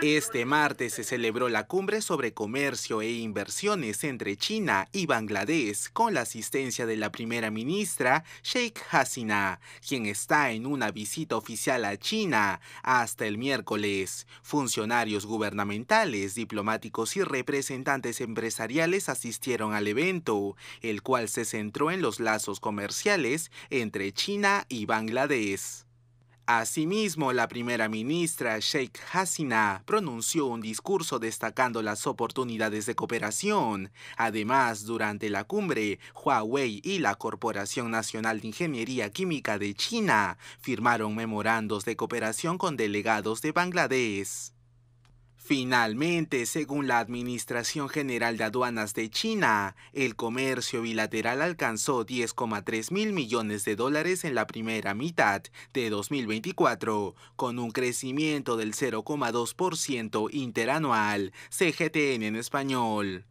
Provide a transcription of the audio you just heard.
Este martes se celebró la cumbre sobre comercio e inversiones entre China y Bangladesh con la asistencia de la primera ministra Sheikh Hasina, quien está en una visita oficial a China hasta el miércoles. Funcionarios gubernamentales, diplomáticos y representantes empresariales asistieron al evento, el cual se centró en los lazos comerciales entre China y Bangladesh. Asimismo, la primera ministra Sheikh Hasina pronunció un discurso destacando las oportunidades de cooperación. Además, durante la cumbre, Huawei y la Corporación Nacional de Ingeniería Química de China firmaron memorandos de cooperación con delegados de Bangladesh. Finalmente, según la Administración General de Aduanas de China, el comercio bilateral alcanzó 10,3 mil millones de dólares en la primera mitad de 2024, con un crecimiento del 0,2% interanual, CGTN en español.